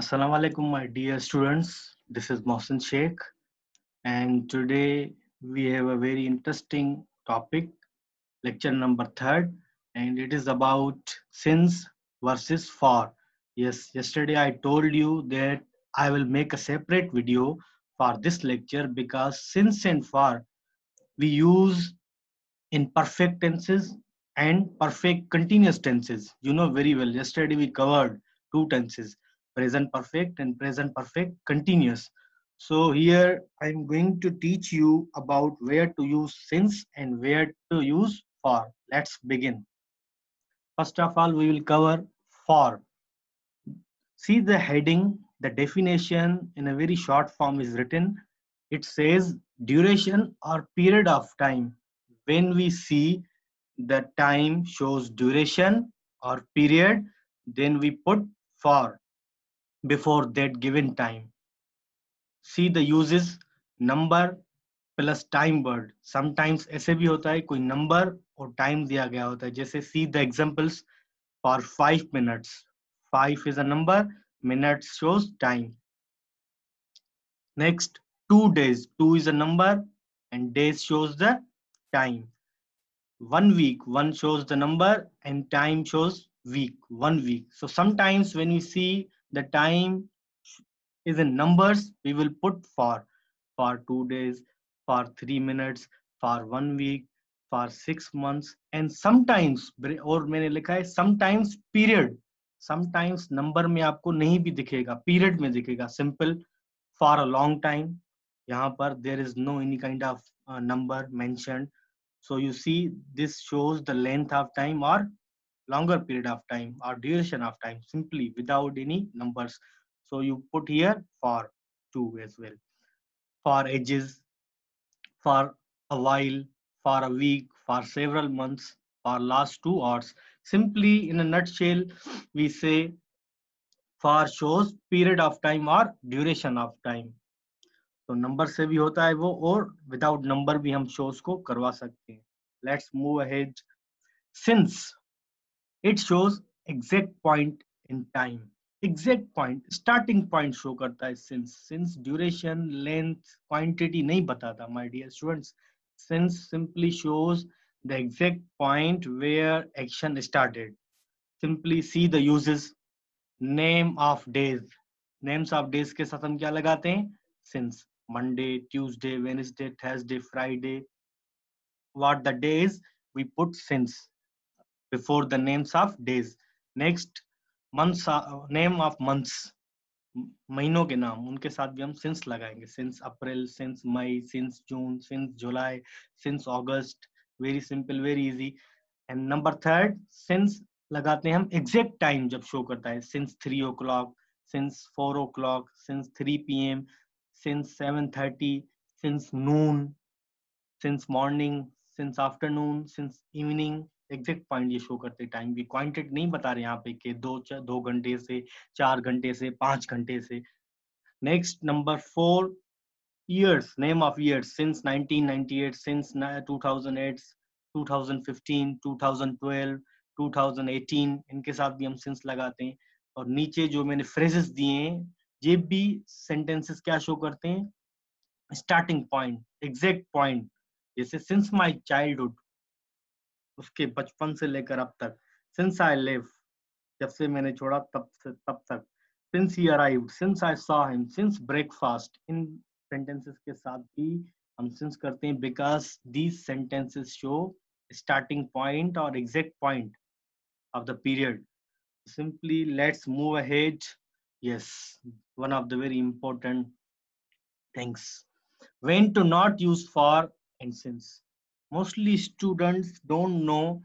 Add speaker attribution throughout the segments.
Speaker 1: Assalamu alaikum, my dear students. This is Mohsen Sheikh, and today we have a very interesting topic, lecture number third, and it is about sins versus for. Yes, yesterday I told you that I will make a separate video for this lecture because sins and for we use imperfect tenses and perfect continuous tenses. You know very well. Yesterday we covered two tenses present perfect and present perfect continuous. So here I'm going to teach you about where to use since and where to use for. Let's begin. First of all, we will cover for. See the heading, the definition in a very short form is written. It says duration or period of time. When we see the time shows duration or period, then we put for before that given time. See the uses number plus time word. Sometimes ऐसे भी होता है कोई number और time दिया गया होता है जैसे see the examples for five minutes. Five is a number. Minutes shows time. Next two days. Two is a number and days shows the time one week one shows the number and time shows week one week so sometimes when we see the time is in numbers we will put for for two days for three minutes for one week for six months and sometimes or many like है sometimes period sometimes number में आपको नहीं भी दिखेगा period में दिखेगा simple for a long time यहाँ there is no any kind of uh, number mentioned so you see this shows the length of time or longer period of time or duration of time simply without any numbers. So you put here for two as well. For ages, for a while, for a week, for several months, for last two hours. Simply in a nutshell, we say for shows period of time or duration of time. So number से भी होता है वो और without number भी हम shows को करवा सकते Let's move ahead. Since it shows exact point in time exact point starting point show karta hai since since duration length quantity nahi batata my dear students since simply shows the exact point where action started simply see the uses name of days names of days ke sath hum kya lagate since monday tuesday wednesday thursday friday what the days we put since before the names of days next months uh, name of months महीनों के नाम उनके साथ भी हम since लगाएंगे since April since May since June since July since August very simple very easy and number third since लगाते हैं हम एग्जैक्ट टाइम जब शो करता है since three o'clock since four o'clock since three P M since seven thirty since noon since morning since afternoon since evening exact point ये show करते time भी quantity नहीं बता रहे यहाँ पे कि दो दो घंटे से चार घंटे से पांच घंटे से next number four years at two thousand fifteen 1998 thousand 2008 2015 2012 2018 इनके साथ भी हम सिंस लगाते हैं और नीचे जो मैंने फ्रेजेस दिए हैं ये भी सेंटेंसेस क्या शो करते हैं स्टार्टिंग पॉइंट एग्जैक्ट पॉइंट जैसे सिंस माय चाइल्डहुड उसके बचपन से लेकर अब तक सिंस आई लिव जब से मैंने छोड़ा तब से तब तक since he arrive since I saw him since breakfast in sentences के साथ भी हम सिंस करते हैं because these sentences show starting point और exact point of the period simply let's move ahead yes one of the very important things when to not use for and since mostly students don't know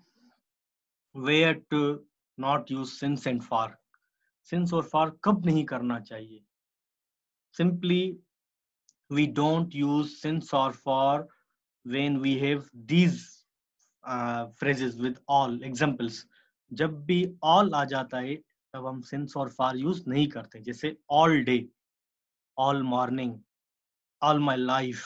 Speaker 1: where to not use since and for since or for कब नहीं करना चाहिए simply we don't use since or for when we have these uh, phrases with all examples जब भी all आ जाता है तब हम since और for use नहीं करते जैसे all day all morning all my life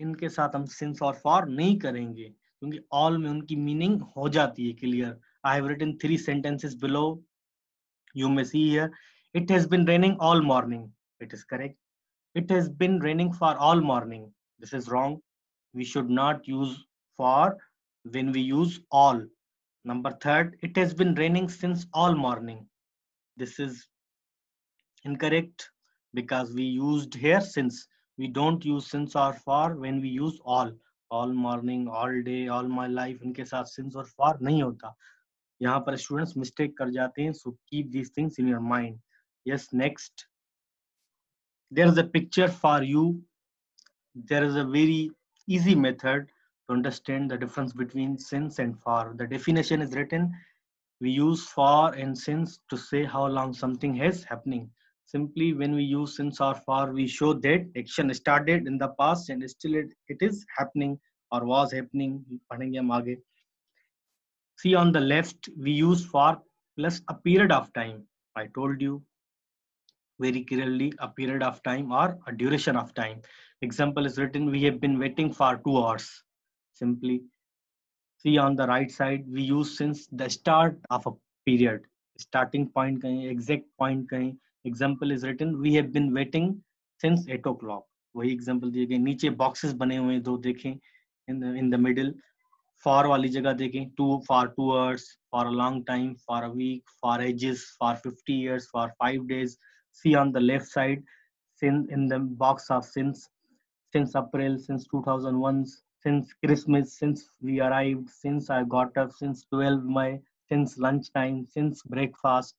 Speaker 1: इनके साथ हम सिंस और फॉर नहीं करेंगे क्योंकि ऑल में उनकी मीनिंग हो जाती है clear I have written three sentences below you may see here it has been raining all morning it is correct it has been raining for all morning this is wrong we should not use for when we use all number third it has been raining since all morning this is incorrect because we used here since we don't use since or for when we use all all morning all day all my life इनके साथ since or for नहीं होता यहाँ पर students mistake कर जाते हैं So keep these things in your mind. Yes, next. there is a picture for you there is a very easy method to understand the difference between since and for the definition is written we use for and since to say how long something is happening simply when we use since or for we show that action started in the past and still it, it is happening or was happening see on the left we use for plus a period of time i told you very clearly a period of time or a duration of time example is written we have been waiting for two hours simply see on the right side we use since the start of a period starting point exact point example is written we have been waiting since 8 o'clock wahi example diye gaye niche boxes bane hue do dekhe in the in the middle far wali jagah dekhe two far two hours for a long time for a week for ages for 50 years for 5 days see on the left side since in the box of since since april since 2001 since christmas since we arrived since i got up since 12 my since lunch time since breakfast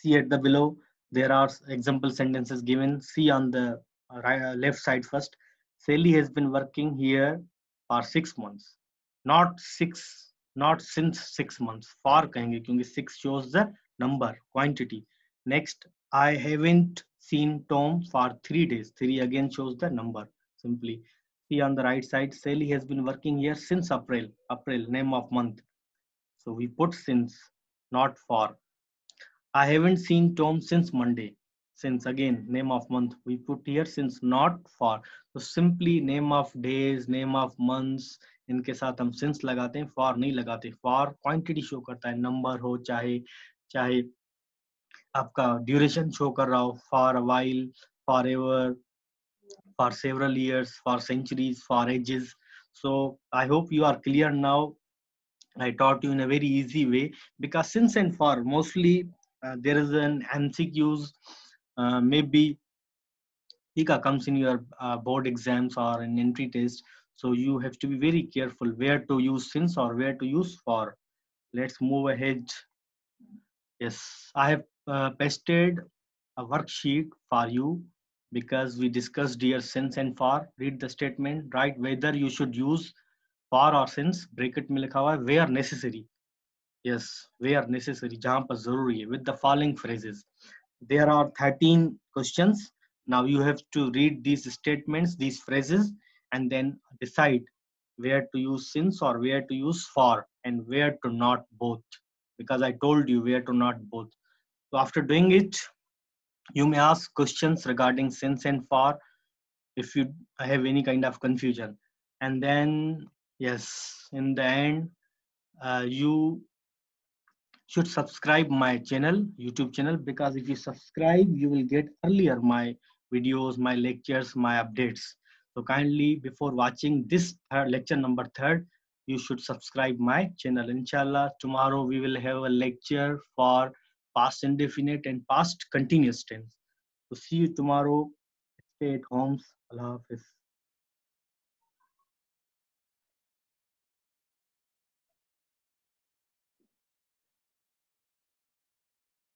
Speaker 1: see at the below there are example sentences given see on the uh, right, uh, left side first sally has been working here for 6 months not 6 not since 6 months for kahenge kyunki 6 shows the number quantity next i haven't seen tom for 3 days 3 again shows the number simply see on the right side sally has been working here since april april name of month so we put since not for I haven't seen Tom since Monday. Since again, name of month. We put here since not for. So simply name of days, name of months, इनके साथ हम since लगाते हैं for नहीं लगाते For quantity show करता है number हो चाहे चाहे आपका duration show कर रहा हो For a while, forever, for several years, for centuries, for ages. so i hope you are clear now i taught you in a very easy way because since and for mostly uh, there is an MCQs, uh, maybe ICA comes in your uh, board exams or an entry test. So you have to be very careful where to use since or where to use for. Let's move ahead. Yes, I have uh, pasted a worksheet for you because we discussed here since and for. Read the statement, write whether you should use for or since, bracket में लिखा हुआ है where necessary yes where necessary jahan zaruri with the following phrases there are 13 questions now you have to read these statements these phrases and then decide where to use since or where to use for and where to not both because i told you where to not both so after doing it you may ask questions regarding since and for if you have any kind of confusion and then yes in the end uh, you should subscribe my channel youtube channel because if you subscribe you will get earlier my videos my lectures my updates so kindly before watching this lecture number third you should subscribe my channel inshallah tomorrow we will have a lecture for past indefinite and past continuous tense so see you tomorrow stay at home allah hafiz